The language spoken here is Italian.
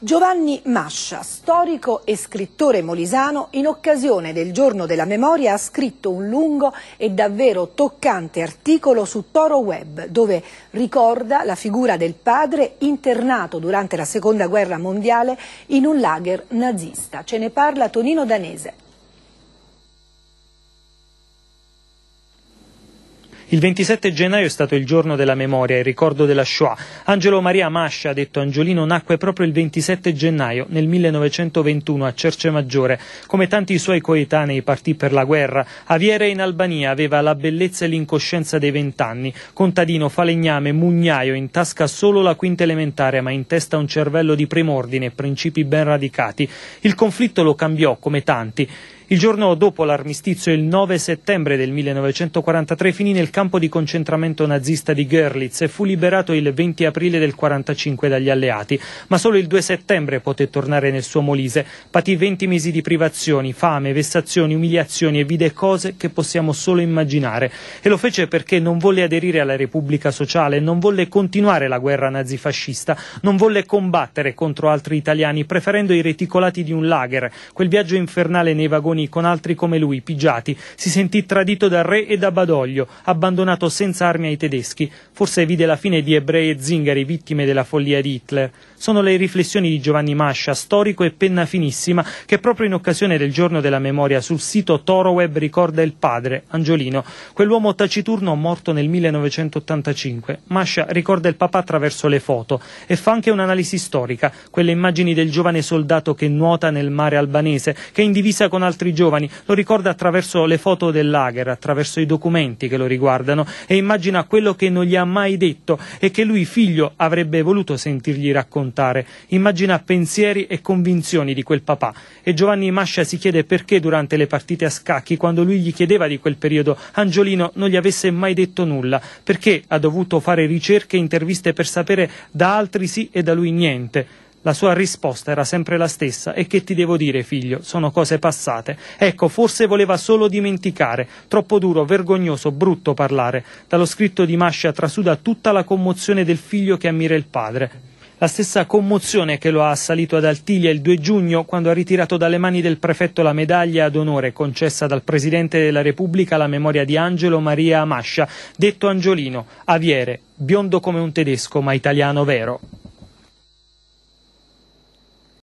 Giovanni Mascia, storico e scrittore molisano, in occasione del Giorno della Memoria ha scritto un lungo e davvero toccante articolo su Toro Web, dove ricorda la figura del padre internato durante la Seconda Guerra Mondiale in un lager nazista. Ce ne parla Tonino Danese. Il 27 gennaio è stato il giorno della memoria, il ricordo della Shoah. Angelo Maria Mascia, detto Angiolino, nacque proprio il 27 gennaio nel 1921 a Cercemaggiore. Come tanti suoi coetanei partì per la guerra. Aviere in Albania aveva la bellezza e l'incoscienza dei vent'anni. Contadino, falegname, mugnaio, in tasca solo la quinta elementare, ma in testa un cervello di prim'ordine e principi ben radicati. Il conflitto lo cambiò, come tanti. Il giorno dopo l'armistizio, il 9 settembre del 1943, finì nel campo di concentramento nazista di Görlitz e fu liberato il 20 aprile del 1945 dagli alleati, ma solo il 2 settembre poté tornare nel suo Molise. Patì 20 mesi di privazioni, fame, vessazioni, umiliazioni e vide cose che possiamo solo immaginare. E lo fece perché non volle aderire alla Repubblica Sociale, non volle continuare la guerra nazifascista, non volle combattere contro altri italiani, preferendo i reticolati di un lager, quel viaggio infernale nei vagoni Berlusconi, con altri come lui, pigiati, si sentì tradito dal re e da Badoglio, abbandonato senza armi ai tedeschi. Forse vide la fine di ebrei e zingari, vittime della follia di Hitler. Sono le riflessioni di Giovanni Mascia, storico e penna finissima, che proprio in occasione del giorno della memoria sul sito Toroweb ricorda il padre, Angiolino, quell'uomo taciturno morto nel 1985. Mascia ricorda il papà attraverso le foto e fa anche un'analisi storica, quelle immagini del giovane soldato che nuota nel mare albanese, che è in divisa con altri nostri giovani, lo ricorda attraverso le foto del lager, attraverso i documenti che lo riguardano e immagina quello che non gli ha mai detto e che lui figlio avrebbe voluto sentirgli raccontare. Immagina pensieri e convinzioni di quel papà e Giovanni Mascia si chiede perché durante le partite a scacchi, quando lui gli chiedeva di quel periodo, Angiolino non gli avesse mai detto nulla, perché ha dovuto fare ricerche e interviste per sapere da altri sì e da lui niente. La sua risposta era sempre la stessa e che ti devo dire, figlio, sono cose passate. Ecco, forse voleva solo dimenticare, troppo duro, vergognoso, brutto parlare. Dallo scritto di Mascia trasuda tutta la commozione del figlio che ammira il padre. La stessa commozione che lo ha assalito ad Altiglia il 2 giugno quando ha ritirato dalle mani del prefetto la medaglia d'onore concessa dal Presidente della Repubblica alla memoria di Angelo Maria Mascia, detto Angiolino, aviere, biondo come un tedesco ma italiano vero.